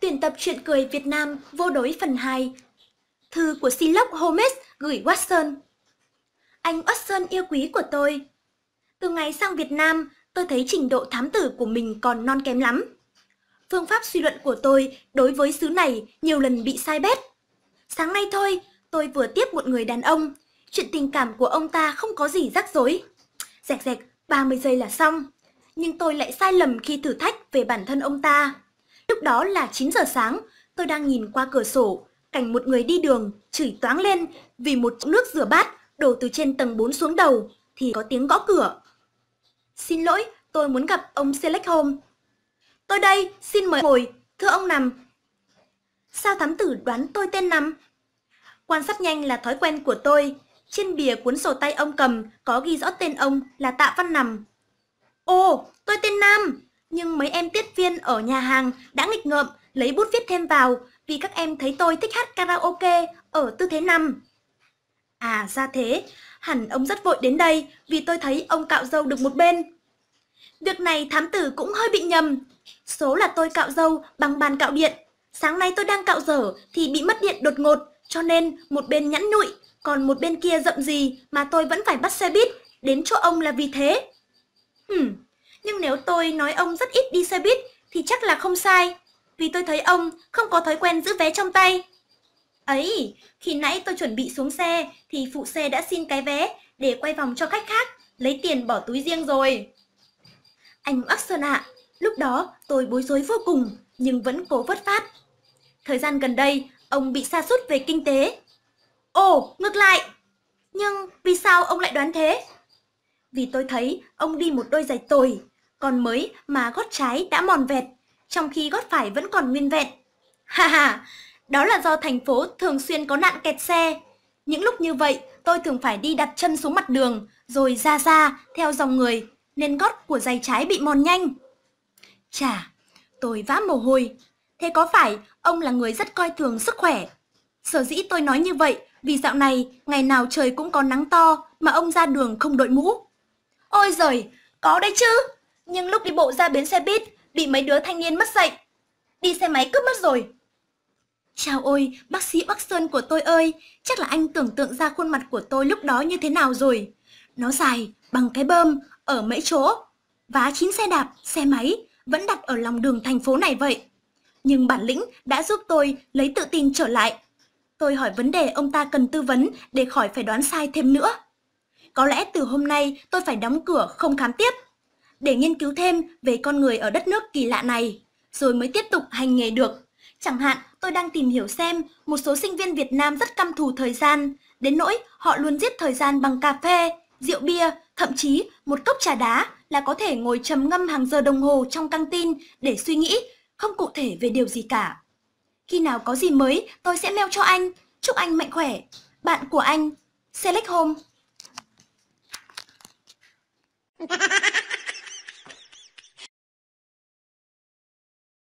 tuyển tập truyện cười Việt Nam vô đối phần 2. Thư của Silock Holmes gửi Watson. Anh Watson yêu quý của tôi. Từ ngày sang Việt Nam, tôi thấy trình độ thám tử của mình còn non kém lắm. Phương pháp suy luận của tôi đối với xứ này nhiều lần bị sai bét. Sáng nay thôi, tôi vừa tiếp một người đàn ông. Chuyện tình cảm của ông ta không có gì rắc rối. Rẹt rẹt, 30 giây là xong. Nhưng tôi lại sai lầm khi thử thách về bản thân ông ta. Lúc đó là 9 giờ sáng, tôi đang nhìn qua cửa sổ, cảnh một người đi đường chửi toáng lên vì một nước rửa bát đổ từ trên tầng 4 xuống đầu thì có tiếng gõ cửa. Xin lỗi, tôi muốn gặp ông Select Home. Tôi đây, xin mời ngồi, thưa ông Nằm. Sao thám tử đoán tôi tên Nằm? Quan sát nhanh là thói quen của tôi. Trên bìa cuốn sổ tay ông cầm có ghi rõ tên ông là Tạ Văn Nằm. Ồ, tôi tên Nam nhưng mấy em tiết viên ở nhà hàng đã nghịch ngợm lấy bút viết thêm vào vì các em thấy tôi thích hát karaoke ở tư thế nằm. À ra thế, hẳn ông rất vội đến đây vì tôi thấy ông cạo râu được một bên. Việc này thám tử cũng hơi bị nhầm. Số là tôi cạo râu bằng bàn cạo điện. Sáng nay tôi đang cạo dở thì bị mất điện đột ngột, cho nên một bên nhẵn nhụi, còn một bên kia rậm gì mà tôi vẫn phải bắt xe buýt đến chỗ ông là vì thế. hmm nhưng nếu tôi nói ông rất ít đi xe buýt thì chắc là không sai, vì tôi thấy ông không có thói quen giữ vé trong tay. Ấy, khi nãy tôi chuẩn bị xuống xe thì phụ xe đã xin cái vé để quay vòng cho khách khác, lấy tiền bỏ túi riêng rồi. Anh Watson ạ, à, lúc đó tôi bối rối vô cùng nhưng vẫn cố vất phát. Thời gian gần đây, ông bị sa sút về kinh tế. Ồ, ngược lại. Nhưng vì sao ông lại đoán thế? Vì tôi thấy ông đi một đôi giày tồi, còn mới mà gót trái đã mòn vẹt, trong khi gót phải vẫn còn nguyên vẹn. Ha ha, đó là do thành phố thường xuyên có nạn kẹt xe. Những lúc như vậy, tôi thường phải đi đặt chân xuống mặt đường, rồi ra ra, theo dòng người, nên gót của giày trái bị mòn nhanh. Chà, tôi vã mồ hôi. Thế có phải ông là người rất coi thường sức khỏe? Sở dĩ tôi nói như vậy vì dạo này ngày nào trời cũng có nắng to mà ông ra đường không đội mũ. Ôi giời, có đấy chứ! Nhưng lúc đi bộ ra bến xe buýt, bị mấy đứa thanh niên mất dạy. Đi xe máy cướp mất rồi. Chào ôi, bác sĩ Bắc Sơn của tôi ơi, chắc là anh tưởng tượng ra khuôn mặt của tôi lúc đó như thế nào rồi. Nó dài, bằng cái bơm, ở mấy chỗ. Vá chín xe đạp, xe máy, vẫn đặt ở lòng đường thành phố này vậy. Nhưng bản lĩnh đã giúp tôi lấy tự tin trở lại. Tôi hỏi vấn đề ông ta cần tư vấn để khỏi phải đoán sai thêm nữa. Có lẽ từ hôm nay tôi phải đóng cửa không khám tiếp để nghiên cứu thêm về con người ở đất nước kỳ lạ này, rồi mới tiếp tục hành nghề được. Chẳng hạn, tôi đang tìm hiểu xem một số sinh viên Việt Nam rất căm thù thời gian, đến nỗi họ luôn giết thời gian bằng cà phê, rượu bia, thậm chí một cốc trà đá là có thể ngồi trầm ngâm hàng giờ đồng hồ trong căng tin để suy nghĩ, không cụ thể về điều gì cả. Khi nào có gì mới, tôi sẽ mail cho anh. Chúc anh mạnh khỏe. Bạn của anh, Select Home